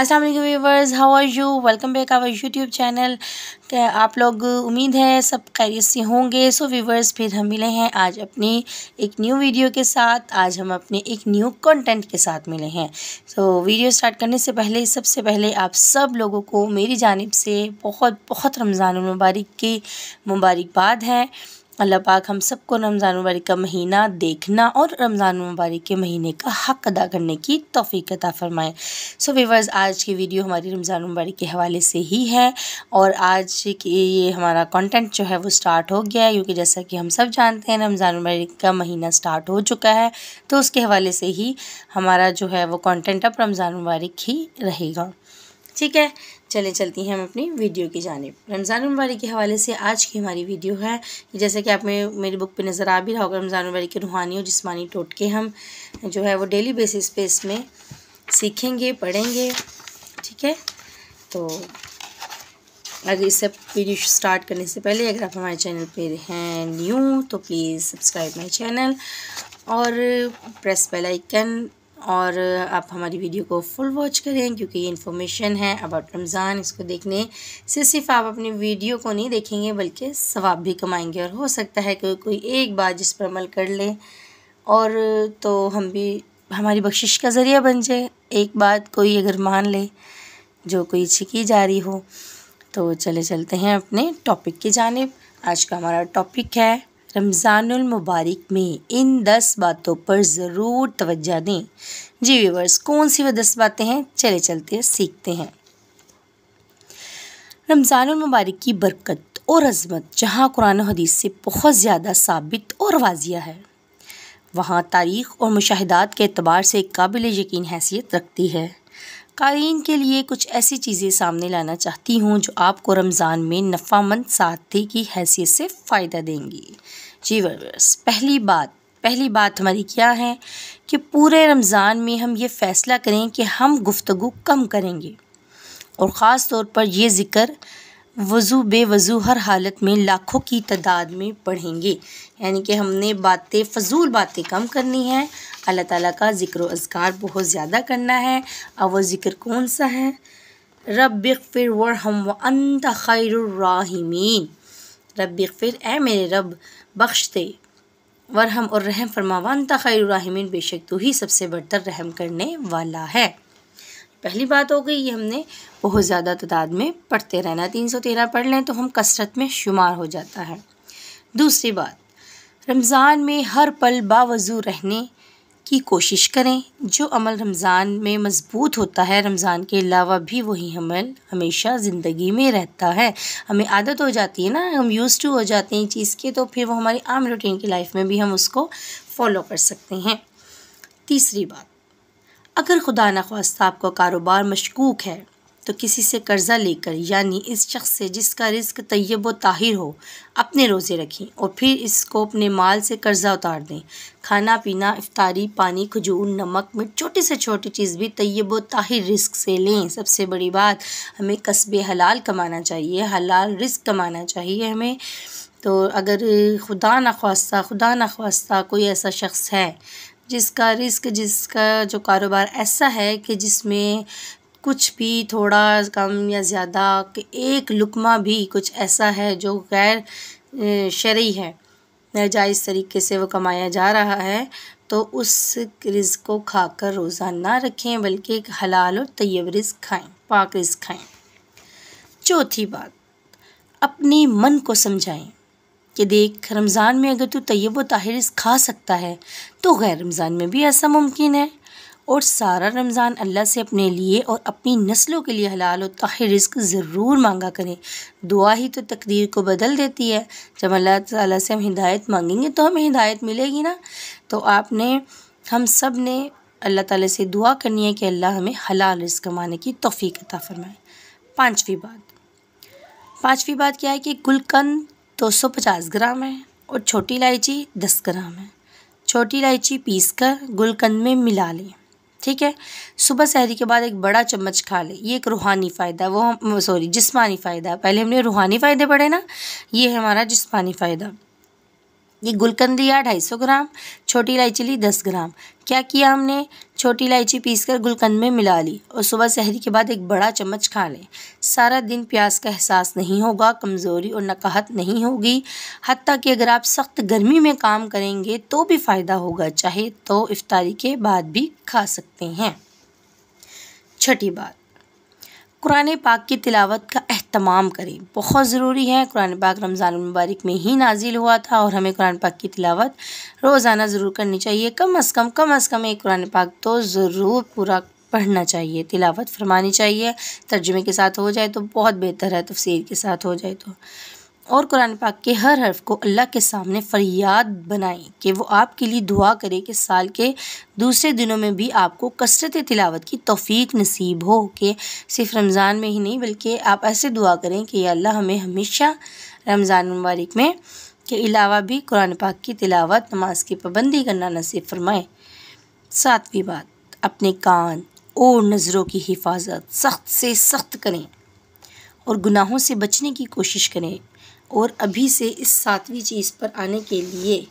अस्सलाम वालेकुम viewers how are you welcome back our YouTube channel आप लोग उम्मीद है सब खैरियत से होंगे सो व्यूवर्स फिर हम मिले हैं आज अपनी एक न्यू वीडियो के साथ आज हम अपने एक न्यू कंटेंट के साथ मिले हैं सो so, वीडियो स्टार्ट करने से पहले सबसे पहले आप सब लोगों को मेरी जानब से बहुत बहुत रमज़ान मुबारक की मुबारकबाद है अल्लाह पाक हम सबको रमज़ान मुबारक का महीना देखना और रमज़ान मुबारक के महीने का हक अदा करने की तोफ़ी अदा फ़रमाएँ सो वीवर्स आज की वीडियो हमारी रमज़ान मुबारक के हवाले से ही है और आज की ये हमारा कंटेंट जो है वो स्टार्ट हो गया है क्योंकि जैसा कि हम सब जानते हैं रमज़ान मुबारक का महीना स्टार्ट हो चुका है तो उसके हवाले से ही हमारा जो है वो कॉन्टेंट अब रमज़ान मुबारक ही रहेगा ठीक है चले चलती हैं हम अपनी वीडियो की जानब रमज़ान मुबारक के हवाले से आज की हमारी वीडियो है जैसे कि आप में मेरी बुक पे नज़र आ भी रहा होगा रमज़ान मुबारक के रूहानी और जिसमानी टोटके हम जो है वो डेली बेसिस पे इसमें सीखेंगे पढ़ेंगे ठीक है तो अगर इस सब वीडियो स्टार्ट करने से पहले अगर आप हमारे चैनल पर हैं न्यू तो प्लीज़ सब्सक्राइब माई चैनल और प्रेस बेलाइकन और आप हमारी वीडियो को फुल वॉच करें क्योंकि ये इन्फॉर्मेशन है अबाउट रमज़ान इसको देखने से सिर्फ आप अपनी वीडियो को नहीं देखेंगे बल्कि सवाब भी कमाएंगे और हो सकता है कि कोई एक बार जिस पर अमल कर ले और तो हम भी हमारी बख्शिश का ज़रिया बन जाए एक बात कोई अगर मान ले जो कोई अच्छी की जा रही हो तो चले चलते हैं अपने टॉपिक की जानब आज का हमारा टॉपिक है मुबारक में इन दस बातों पर ज़रूर तवज्जो दें जी व्यूवर्स कौन सी वो दस बातें हैं चले चलते सीखते हैं रमज़ानमबारक की बरकत और अजमत जहाँ कुरान हदीस से बहुत ज़्यादा साबित और वाजिया है वहाँ तारीख़ और मुशाहदात के अतबार से काबिल यकीन हैसियत रखती है कारीन के लिए कुछ ऐसी चीज़ें सामने लाना चाहती हूँ जो आपको रमज़ान में नफामंद साथी की हैसियत से फ़ायदा देंगी जी वर्स पहली बात पहली बात हमारी क्या है कि पूरे रमज़ान में हम ये फ़ैसला करें कि हम गुफ्तु कम करेंगे और ख़ास तौर पर यह ज़िक्र वज़ू बेवज़ू हर हालत में लाखों की तादाद में पढ़ेंगे यानी कि हमने बातें फजूल बातें कम करनी हैं अल्लाह ताला का ज़िक्र अजगार बहुत ज़्यादा करना है और वो ज़िक्र कौन सा है रब फिर वर हम व अंत खैर राहिमीन रब फिर ए मेरे रब बख्श दे वरहम और रहम फरमावान तखैरमिन बेशक तो ही सबसे बढ़तर रहम करने वाला है पहली बात हो गई ये हमने बहुत ज़्यादा तादाद में पढ़ते रहना तीन सौ तेरह पढ़ लें तो हम कसरत में शुमार हो जाता है दूसरी बात रमज़ान में हर पल बावजू रहने की कोशिश करें जो अमल रमज़ान में मजबूत होता है रमज़ान के अलावा भी वही अमल हमेशा ज़िंदगी में रहता है हमें आदत हो जाती है ना हम यूज़ टू हो जाते हैं चीज़ के तो फिर वो हमारी आम रूटीन की लाइफ में भी हम उसको फॉलो कर सकते हैं तीसरी बात अगर खुदा नखवास्त आपका कारोबार मशकूक है तो किसी से कर्ज़ा लेकर यानी इस शख्स से जिसका रिस्क तय्यब व ताहिर हो अपने रोज़े रखें और फिर इसको अपने माल से कर्ज़ा उतार दें खाना पीना इफ्तारी पानी खजूर नमक में छोटी से छोटी चीज़ भी तय्यब व ताहिर रिस्क से लें सबसे बड़ी बात हमें कस्बे हलाल कमाना चाहिए हलाल रिस्क कमाना चाहिए हमें तो अगर खुदा ना खुदा ना कोई ऐसा शख्स है जिसका रिस्क जिसका जो कारोबार ऐसा है कि जिसमें कुछ भी थोड़ा कम या ज़्यादा एक लुकमा भी कुछ ऐसा है जो गैर शरी है नाजायज़ तरीके से वो कमाया जा रहा है तो उस रिज़ को खाकर रोज़ा ना रखें बल्कि एक हलाल और तैयब रिज़ खाएँ पाक रिज़ खाएँ चौथी बात अपने मन को समझाएं कि देख रमज़ान में अगर तू तयब व ताहिर रिज़ खा सकता है तो गैर रमज़ान में भी ऐसा मुमकिन है और सारा रमज़ान अल्लाह से अपने लिए और अपनी नस्लों के लिए हलाल और ताहिर रिस्क ज़रूर मांगा करें दुआ ही तो तकदीर को बदल देती है जब अल्लाह ताला से हम हिदायत मांगेंगे तो हमें हिदायत मिलेगी ना तो आपने हम सब ने अल्लाह ताला से दुआ करनी है कि अल्लाह हमें हलाल रिस्क कमाने की तोफ़ी अता फ़रमाए पाँचवीं बात पाँचवीं बात क्या है कि गुलकंद दो सौ पचास ग्राम है और छोटी इलायची दस ग्राम है छोटी इलायची पीस कर गुलकंद में मिला लें ठीक है सुबह सहरी के बाद एक बड़ा चम्मच खा ले ये एक रूहानी फ़ायदा वो हम सॉरी जिस्मानी फ़ायदा पहले हमने रूहानी फ़ायदे पढ़े ना ये है हमारा जिस्मानी फ़ायदा ये गुलकंदिया ढाई सौ ग्राम छोटी इलायची ली दस ग्राम क्या किया हमने छोटी इलायची पीसकर गुलकंद में मिला ली और सुबह सहरी के बाद एक बड़ा चम्मच खा लें सारा दिन प्यास का एहसास नहीं होगा कमज़ोरी और नकाहत नहीं होगी हती कि अगर आप सख्त गर्मी में काम करेंगे तो भी फ़ायदा होगा चाहे तो इफ्तारी के बाद भी खा सकते हैं छठी बात कुरान पाक की तिलावत का अहतमाम करें बहुत ज़रूरी है कुरान पाक रमज़ान मुबारक में ही नाजिल हुआ था और हमें कुरान पाक की तिलावत रोज़ाना ज़रूर करनी चाहिए कम अज़ कम कम अज़ कम एक कुरान पाक तो ज़रूर पूरा पढ़ना चाहिए तिलावत फरमानी चाहिए तर्जुमे के साथ हो जाए तो बहुत बेहतर है तफसीर के साथ हो जाए तो और कुरान पाक के हर हर्फ को अल्लाह के सामने फरियाद बनाएं कि वो आपके लिए दुआ करे कि साल के दूसरे दिनों में भी आपको कसरत तिलावत की तोफ़ी नसीब हो कि सिर्फ रमज़ान में ही नहीं बल्कि आप ऐसे दुआ करें कि अल्लाह हमें हमेशा रमज़ान मुबारक में के अलावा भी कुरान पाक की तिलावत नमाज की पाबंदी करना नसीब फरमाएँ सातवीं बात अपने कान और नज़रों की हिफाजत सख्त से सख्त करें और गुनाहों से बचने की कोशिश करें और अभी से इस सातवीं चीज़ पर आने के लिए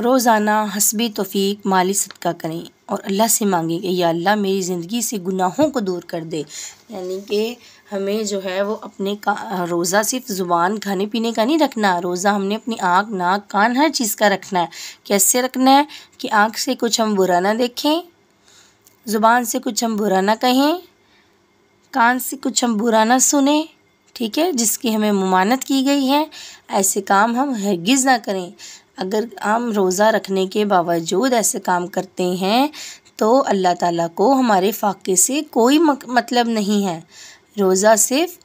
रोज़ाना हसबी तोफ़ी माली सदका करें और अल्लाह से मांगें कि या अल्लाह मेरी ज़िंदगी से गुनाहों को दूर कर दे यानी कि हमें जो है वो अपने का रोज़ा सिर्फ ज़ुबान खाने पीने का नहीं रखना रोज़ा हमने अपनी आँख नाक कान हर चीज़ का रखना है कैसे रखना है कि आँख से कुछ हम बुरा ना देखें ज़ुबान से कुछ हम बुरा ना कहें कान से कुछ हम बुरा ना सुने ठीक है जिसकी हमें ममानत की गई है ऐसे काम हम हरगिज़ ना करें अगर हम रोज़ा रखने के बावजूद ऐसे काम करते हैं तो अल्लाह ताला को हमारे फ़ाके से कोई मतलब नहीं है रोज़ा सिर्फ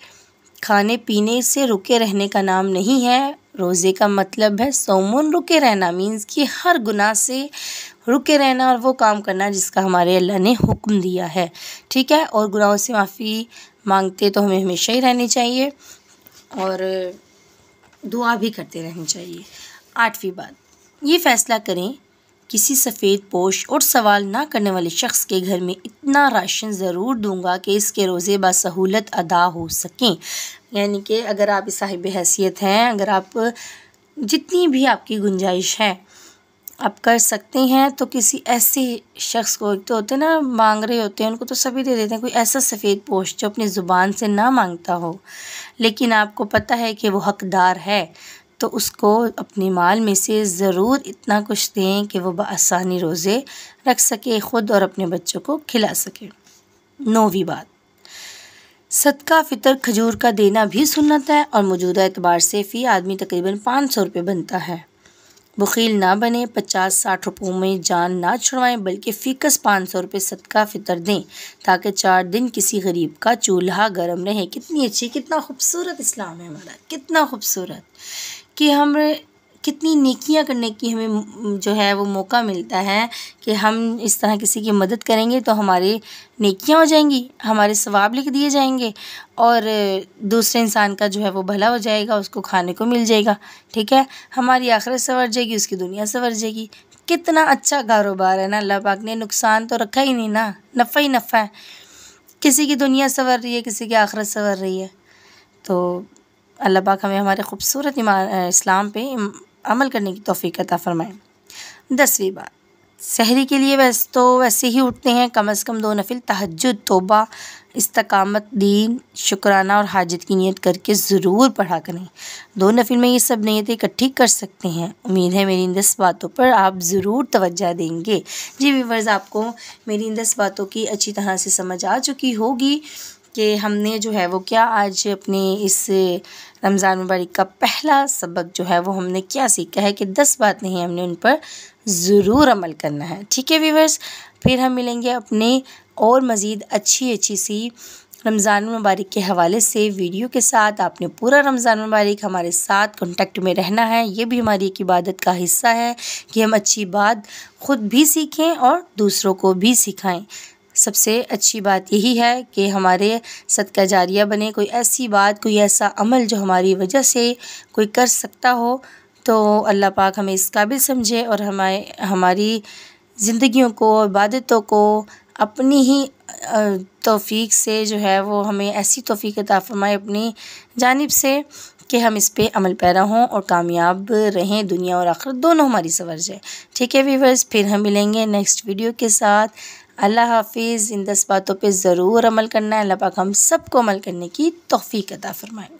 खाने पीने से रुके रहने का नाम नहीं है रोज़े का मतलब है सोमन रुके रहना मींस कि हर गुनाह से रुके रहना और वो काम करना जिसका हमारे अल्लाह ने हुक्म दिया है ठीक है और गुनाहों से माफ़ी मांगते तो हमें हमेशा ही रहनी चाहिए और दुआ भी करते रहनी चाहिए आठवीं बात ये फ़ैसला करें किसी सफ़ेद पोश और सवाल ना करने वाले शख्स के घर में इतना राशन ज़रूर दूंगा कि इसके रोज़े बसहूलत अदा हो सकें यानी कि अगर आप साहिब हैसियत हैं अगर आप जितनी भी आपकी गुंजाइश है आप कर सकते हैं तो किसी ऐसे शख्स को तो होते हैं ना मांग रहे होते हैं उनको तो सभी दे देते हैं कोई ऐसा सफ़ेद पोश जो अपनी ज़ुबान से ना मांगता हो लेकिन आपको पता है कि वो हकदार है तो उसको अपने माल में से ज़रूर इतना कुछ दें कि वो बसानी रोज़े रख सके ख़ुद और अपने बच्चों को खिला सके नौवीं बात सदका फितर खजूर का देना भी सुनत है और मौजूदा एतबार से फ़ी आदमी तकरीबन पाँच सौ रुपये बनता है बखील ना बने पचास साठ रुपयों में जान ना छुड़वाएं बल्कि फ़ीकस पाँच सौ रुपये सदका फितर दें ताकि चार दिन किसी गरीब का चूल्हा गर्म रहे कितनी अच्छी कितना खूबसूरत इस्लाम है हमारा कितना खूबसूरत कि हम कितनी नेकियां करने की हमें जो है वो मौका मिलता है कि हम इस तरह किसी की मदद करेंगे तो हमारी नेकियां हो जाएंगी हमारे सवाब लिख दिए जाएंगे और दूसरे इंसान का जो है वो भला हो जाएगा उसको खाने को मिल जाएगा ठीक है हमारी आखिरत संवर जाएगी उसकी दुनिया संवर जाएगी कितना अच्छा कारोबार है ना अल्लाह पाक ने नुकसान तो रखा ही नहीं ना नफ़ा ही नफ़ा है किसी की दुनिया संवर रही है किसी की आखिरत संवर रही है तो अल्लाह पाक हमें हमारे खूबसूरत इस्लाम पे अमल करने की तोफ़ी अता फ़रमाए दसवीं बात शहरी के लिए वैसे तो वैसे ही उठते हैं कम अज़ कम दो नफिल तहजद तोबा इस्तकामत दीन शुक्राना और हाजत की नीयत करके ज़रूर पढ़ा करें दो नफिल में ये सब नीयतें इकट्ठी कर सकते हैं उम्मीद है मेरी इन दस बातों पर आप ज़रूर तवज्जा देंगे जी वीवर्स आपको मेरी इन दस बातों की अच्छी तरह से समझ आ चुकी होगी कि हमने जो है वो क्या आज अपने इस रमज़ान मुबारक का पहला सबक जो है वो हमने क्या सीखा है कि दस बात नहीं हमने उन पर ज़रूर अमल करना है ठीक है व्यूवर्स फिर हम मिलेंगे अपने और मज़ीद अच्छी अच्छी सी रमज़ान मुबारक के हवाले से वीडियो के साथ आपने पूरा रमज़ान मुबारक हमारे साथ कॉन्टेक्ट में रहना है ये भी हमारी एक इबादत का हिस्सा है कि हम अच्छी बात ख़ुद भी सीखें और दूसरों को भी सिखाएँ सबसे अच्छी बात यही है कि हमारे सदका जारिया बने कोई ऐसी बात कोई ऐसा अमल जो हमारी वजह से कोई कर सकता हो तो अल्लाह पाक हमें इस काबिल समझे और हमारे हमारी ज़िंदगियों को इबादतों को अपनी ही तोफ़ी से जो है वो हमें ऐसी तोफ़ी ताफ़रमाए अपनी जानब से कि हम इस पर अमल पैरा हों और कामयाब रहें दुनिया और आखिर दोनों हमारी सवर जाए ठीक है वीवर्स फिर हम मिलेंगे नेक्स्ट वीडियो के साथ अल्लाह हाफिज़ इन दस बातों पे ज़रूर अमल करना है अल्लाह पाक हम सबको अमल करने की तोफ़ी अदा फ़रमाए